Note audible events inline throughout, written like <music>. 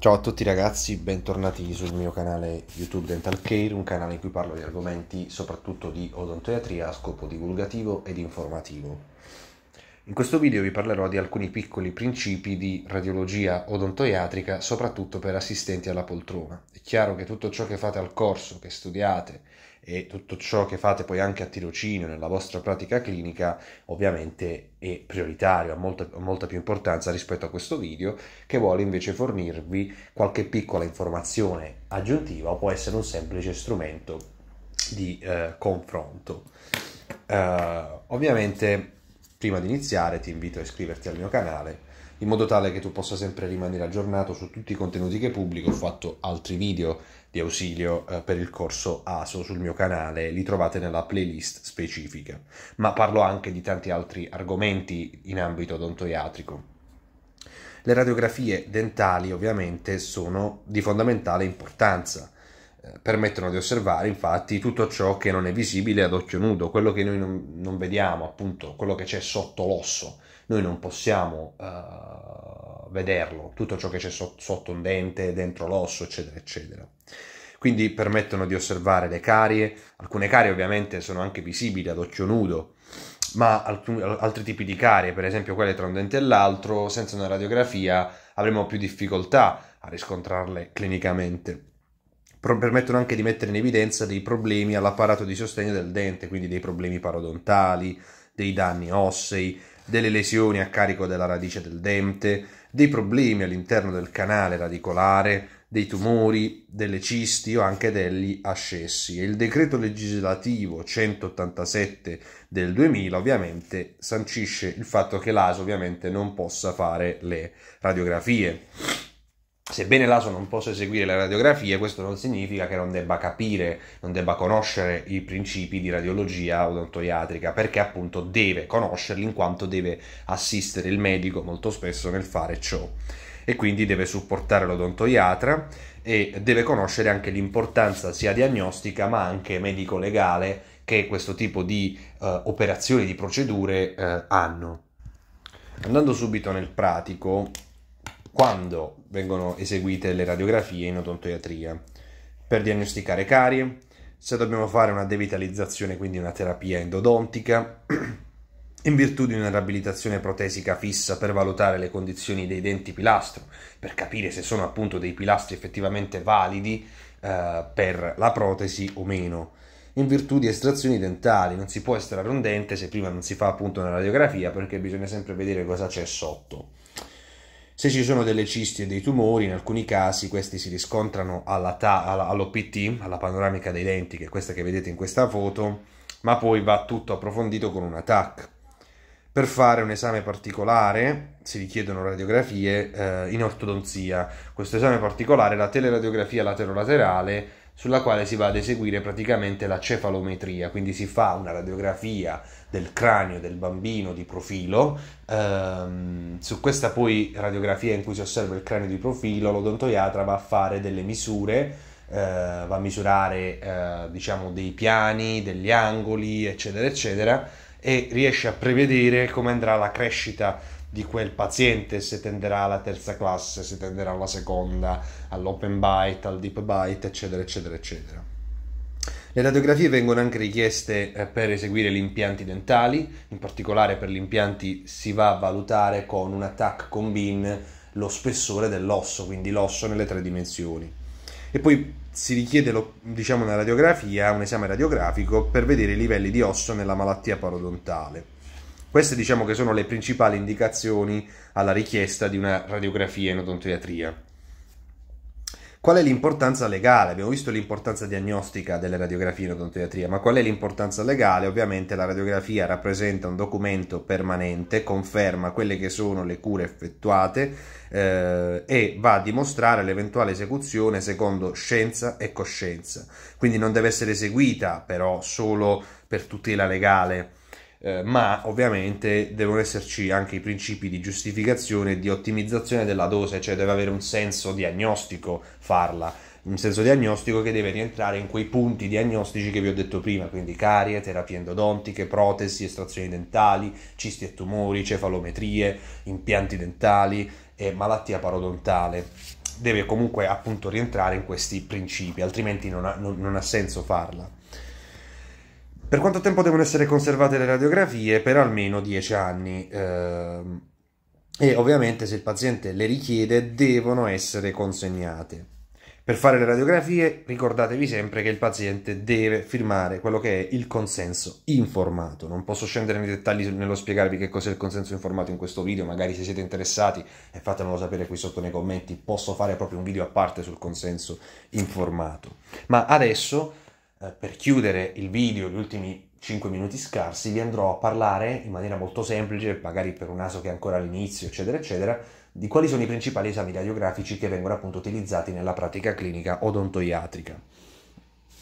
Ciao a tutti ragazzi, bentornati sul mio canale YouTube Dental Care, un canale in cui parlo di argomenti soprattutto di odontoiatria a scopo divulgativo ed informativo. In questo video vi parlerò di alcuni piccoli principi di radiologia odontoiatrica, soprattutto per assistenti alla poltrona. È chiaro che tutto ciò che fate al corso, che studiate, e tutto ciò che fate poi anche a tirocinio nella vostra pratica clinica ovviamente è prioritario, ha molta, molta, più importanza rispetto a questo video che vuole invece fornirvi qualche piccola informazione aggiuntiva o può essere un semplice strumento di eh, confronto. Uh, ovviamente prima di iniziare ti invito a iscriverti al mio canale in modo tale che tu possa sempre rimanere aggiornato su tutti i contenuti che pubblico. Ho fatto altri video di ausilio eh, per il corso ASO sul mio canale, li trovate nella playlist specifica, ma parlo anche di tanti altri argomenti in ambito odontoiatrico. Le radiografie dentali ovviamente sono di fondamentale importanza eh, permettono di osservare infatti tutto ciò che non è visibile ad occhio nudo, quello che noi non, non vediamo, appunto quello che c'è sotto l'osso, noi non possiamo uh, vederlo, tutto ciò che c'è so- sotto un dente, dentro l'osso, eccetera, eccetera. Quindi permettono di osservare le carie, alcune carie ovviamente sono anche visibili ad occhio nudo, ma alcun, altri tipi di carie, per esempio quelle tra un dente e l'altro, senza una radiografia avremo più difficoltà a riscontrarle clinicamente permettono anche di mettere in evidenza dei problemi all'apparato di sostegno del dente, quindi dei problemi parodontali, dei danni ossei, delle lesioni a carico della radice del dente, dei problemi all'interno del canale radicolare, dei tumori, delle cisti o anche degli ascessi. E il decreto legislativo 187 del 2000 ovviamente sancisce il fatto che l'ASO ovviamente non possa fare le radiografie. Sebbene l'ASO non possa eseguire le radiografie, questo non significa che non debba capire, non debba conoscere i principi di radiologia odontoiatrica, perché appunto deve conoscerli in quanto deve assistere il medico molto spesso nel fare ciò e quindi deve supportare l'odontoiatra e deve conoscere anche l'importanza sia diagnostica ma anche medico-legale che questo tipo di eh, operazioni, di procedure eh, hanno. Andando subito nel pratico, quando vengono eseguite le radiografie in odontoiatria per diagnosticare carie, se dobbiamo fare una devitalizzazione, quindi una terapia endodontica, <clears throat> in virtù di una riabilitazione protesica fissa per valutare le condizioni dei denti pilastro, per capire se sono appunto dei pilastri effettivamente validi eh, per la protesi o meno. In virtù di estrazioni dentali, non si può estrarre un dente se prima non si fa appunto una radiografia perché bisogna sempre vedere cosa c'è sotto. Se ci sono delle cisti e dei tumori, in alcuni casi questi si riscontrano all'OPT, alla, alla panoramica dei denti, che è questa che vedete in questa foto, ma poi va tutto approfondito con un TAC. Per fare un esame particolare si richiedono radiografie eh, in ortodonzia. Questo esame particolare, la teleradiografia laterolaterale, sulla quale si va ad eseguire praticamente la cefalometria, quindi si fa una radiografia del cranio del bambino di profilo, ehm, su questa poi radiografia in cui si osserva il cranio di profilo l'odontoiatra va a fare delle misure Uh, va a misurare uh, diciamo dei piani, degli angoli, eccetera, eccetera, e riesce a prevedere come andrà la crescita di quel paziente, se tenderà alla terza classe, se tenderà alla seconda, all'open byte, al deep byte, eccetera, eccetera, eccetera. Le radiografie vengono anche richieste eh, per eseguire gli impianti dentali, in particolare per gli impianti si va a valutare con un attack combin lo spessore dell'osso, quindi l'osso nelle tre dimensioni. E poi si richiede lo, diciamo, una radiografia, un esame radiografico per vedere i livelli di osso nella malattia parodontale queste diciamo che sono le principali indicazioni alla richiesta di una radiografia in odontoiatria. Qual è l'importanza legale? Abbiamo visto l'importanza diagnostica delle radiografie in odontoiatria, ma qual è l'importanza legale? Ovviamente la radiografia rappresenta un documento permanente, conferma quelle che sono le cure effettuate eh, e va a dimostrare l'eventuale esecuzione secondo scienza e coscienza. Quindi non deve essere eseguita però solo per tutela legale eh, ma ovviamente devono esserci anche i principi di giustificazione e di ottimizzazione della dose, cioè deve avere un senso diagnostico farla, un senso diagnostico che deve rientrare in quei punti diagnostici che vi ho detto prima, quindi carie, terapie endodontiche, protesi, estrazioni dentali, cisti e tumori, cefalometrie, impianti dentali e malattia parodontale. Deve comunque appunto rientrare in questi principi, altrimenti non ha, non, non ha senso farla. Per quanto tempo devono essere conservate le radiografie? Per almeno 10 anni. Ehm, e ovviamente se il paziente le richiede devono essere consegnate. Per fare le radiografie ricordatevi sempre che il paziente deve firmare quello che è il consenso informato. Non posso scendere nei dettagli nello spiegarvi che cos'è il consenso informato in questo video, magari se siete interessati eh, fatemelo sapere qui sotto nei commenti, posso fare proprio un video a parte sul consenso informato. Ma adesso eh, per chiudere il video, gli ultimi 5 minuti scarsi, vi andrò a parlare in maniera molto semplice, magari per un naso che è ancora all'inizio, eccetera, eccetera, di quali sono i principali esami radiografici che vengono appunto utilizzati nella pratica clinica odontoiatrica.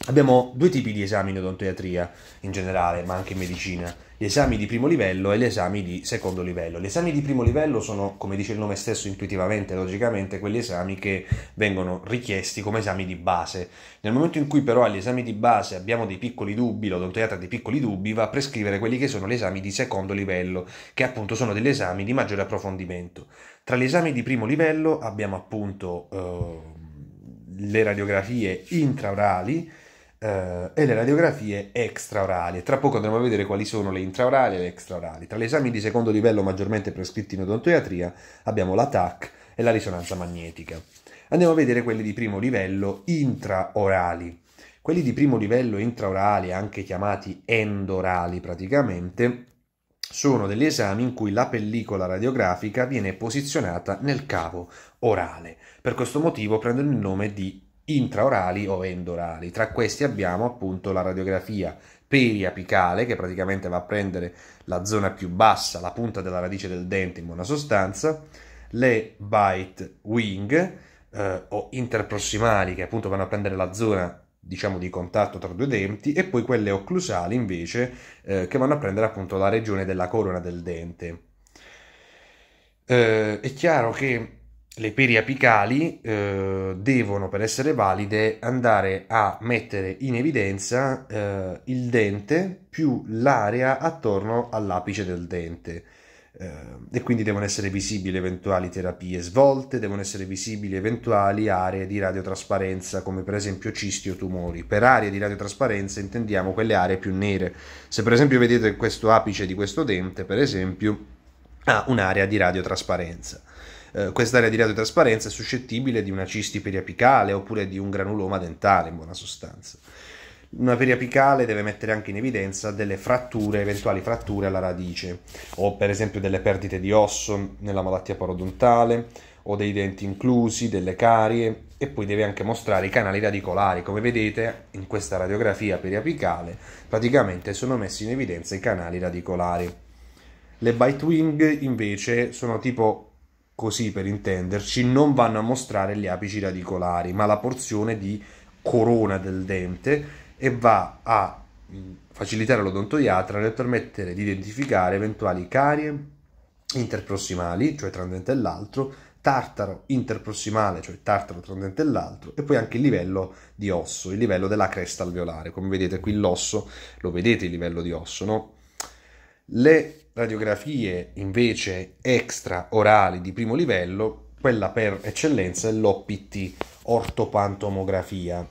Abbiamo due tipi di esami in odontoiatria in generale, ma anche in medicina, gli esami di primo livello e gli esami di secondo livello. Gli esami di primo livello sono, come dice il nome stesso intuitivamente e logicamente, quegli esami che vengono richiesti come esami di base. Nel momento in cui però agli esami di base abbiamo dei piccoli dubbi, l'odontoiatra dei piccoli dubbi va a prescrivere quelli che sono gli esami di secondo livello, che appunto sono degli esami di maggiore approfondimento. Tra gli esami di primo livello abbiamo appunto eh, le radiografie intraorali, eh, e le radiografie extraorali. Tra poco andremo a vedere quali sono le intraorali e le extraorali. Tra gli esami di secondo livello maggiormente prescritti in odontoiatria abbiamo la TAC e la risonanza magnetica. Andiamo a vedere quelli di primo livello intraorali. Quelli di primo livello intraorali, anche chiamati endorali praticamente, sono degli esami in cui la pellicola radiografica viene posizionata nel cavo orale. Per questo motivo prendono il nome di intraorali o endorali. Tra questi abbiamo appunto la radiografia periapicale che praticamente va a prendere la zona più bassa, la punta della radice del dente in buona sostanza, le bite wing eh, o interprossimali che appunto vanno a prendere la zona diciamo di contatto tra due denti e poi quelle occlusali invece eh, che vanno a prendere appunto la regione della corona del dente. Eh, è chiaro che le peri apicali eh, devono per essere valide andare a mettere in evidenza eh, il dente più l'area attorno all'apice del dente eh, e quindi devono essere visibili eventuali terapie svolte, devono essere visibili eventuali aree di radiotrasparenza come per esempio cisti o tumori. Per aree di radiotrasparenza intendiamo quelle aree più nere. Se per esempio vedete questo apice di questo dente, per esempio, ha un'area di radiotrasparenza. Eh, quest'area di lato trasparenza è suscettibile di una cisti periapicale oppure di un granuloma dentale in buona sostanza. Una periapicale deve mettere anche in evidenza delle fratture, eventuali fratture alla radice, o per esempio delle perdite di osso nella malattia parodontale, o dei denti inclusi, delle carie, e poi deve anche mostrare i canali radicolari. Come vedete in questa radiografia periapicale, praticamente sono messi in evidenza i canali radicolari. Le bite wing invece sono tipo così per intenderci, non vanno a mostrare gli apici radicolari, ma la porzione di corona del dente e va a mm, facilitare l'odontoiatra nel permettere di identificare eventuali carie interprossimali, cioè tra un dente e l'altro, tartaro interprossimale, cioè tartaro tra un dente e l'altro, e poi anche il livello di osso, il livello della cresta alveolare. Come vedete qui l'osso, lo vedete il livello di osso, no? Le radiografie invece extra orali di primo livello, quella per eccellenza è l'OPT, ortopantomografia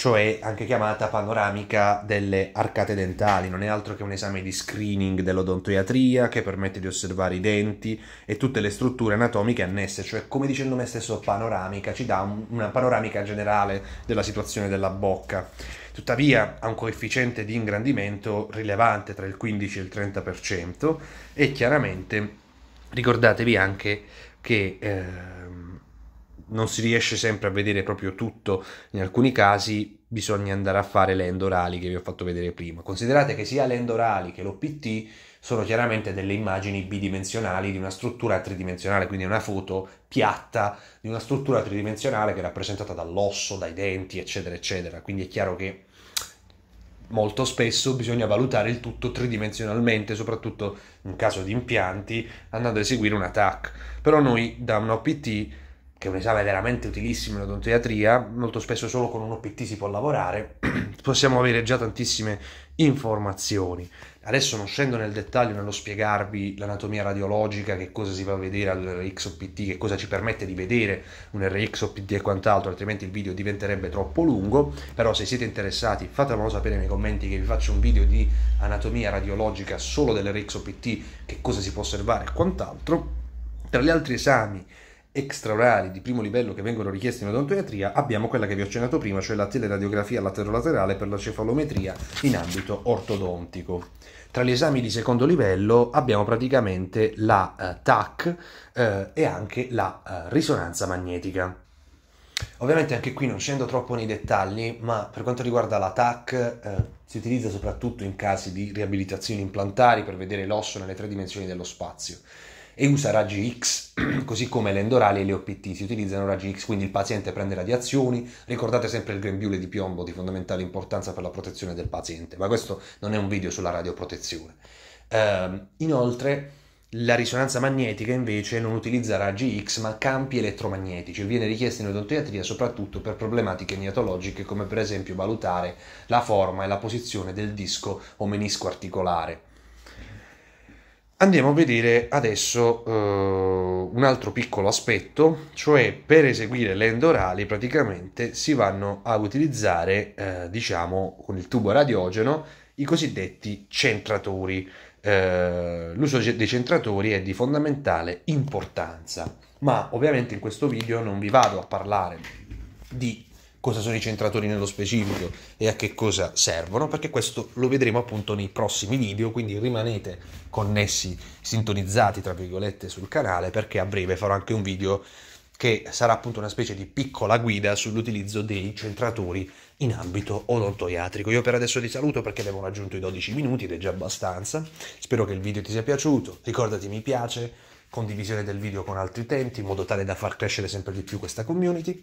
cioè anche chiamata panoramica delle arcate dentali, non è altro che un esame di screening dell'odontoiatria che permette di osservare i denti e tutte le strutture anatomiche annesse, cioè come dicendo me stesso panoramica, ci dà una panoramica generale della situazione della bocca. Tuttavia ha un coefficiente di ingrandimento rilevante tra il 15 e il 30% e chiaramente ricordatevi anche che... Eh, non si riesce sempre a vedere proprio tutto, in alcuni casi bisogna andare a fare le endorali che vi ho fatto vedere prima. Considerate che sia le endorali che l'OPT sono chiaramente delle immagini bidimensionali di una struttura tridimensionale, quindi una foto piatta di una struttura tridimensionale che è rappresentata dall'osso, dai denti, eccetera, eccetera. Quindi è chiaro che molto spesso bisogna valutare il tutto tridimensionalmente, soprattutto in caso di impianti, andando a eseguire un attack. Però noi da un OPT che è un esame veramente utilissimo in odontoiatria, molto spesso solo con un OPT si può lavorare, <clears throat> possiamo avere già tantissime informazioni. Adesso non scendo nel dettaglio nello spiegarvi l'anatomia radiologica, che cosa si va a vedere all'RXOPT, che cosa ci permette di vedere un RXOPT e quant'altro, altrimenti il video diventerebbe troppo lungo, però se siete interessati fatemelo sapere nei commenti che vi faccio un video di anatomia radiologica solo dell'RXOPT, che cosa si può osservare e quant'altro. Tra gli altri esami extraorali di primo livello che vengono richieste in odontoiatria abbiamo quella che vi ho accennato prima, cioè la teleradiografia laterolaterale per la cefalometria in ambito ortodontico. Tra gli esami di secondo livello abbiamo praticamente la eh, TAC eh, e anche la eh, risonanza magnetica. Ovviamente anche qui non scendo troppo nei dettagli, ma per quanto riguarda la TAC eh, si utilizza soprattutto in casi di riabilitazioni implantari per vedere l'osso nelle tre dimensioni dello spazio e usa raggi X, <clears throat> così come le endorali e le OPT si utilizzano raggi X, quindi il paziente prende radiazioni, ricordate sempre il grembiule di piombo di fondamentale importanza per la protezione del paziente, ma questo non è un video sulla radioprotezione. Uh, inoltre la risonanza magnetica invece non utilizza raggi X ma campi elettromagnetici viene richiesta in odontoiatria soprattutto per problematiche neatologiche come per esempio valutare la forma e la posizione del disco o menisco articolare. Andiamo a vedere adesso eh, un altro piccolo aspetto, cioè per eseguire le endorali praticamente si vanno a utilizzare, eh, diciamo, con il tubo radiogeno i cosiddetti centratori. Eh, l'uso dei centratori è di fondamentale importanza, ma ovviamente in questo video non vi vado a parlare di cosa sono i centratori nello specifico e a che cosa servono, perché questo lo vedremo appunto nei prossimi video, quindi rimanete connessi, sintonizzati tra virgolette sul canale, perché a breve farò anche un video che sarà appunto una specie di piccola guida sull'utilizzo dei centratori in ambito odontoiatrico. Io per adesso ti saluto perché abbiamo raggiunto i 12 minuti ed è già abbastanza. Spero che il video ti sia piaciuto, ricordati mi piace, condivisione del video con altri utenti in modo tale da far crescere sempre di più questa community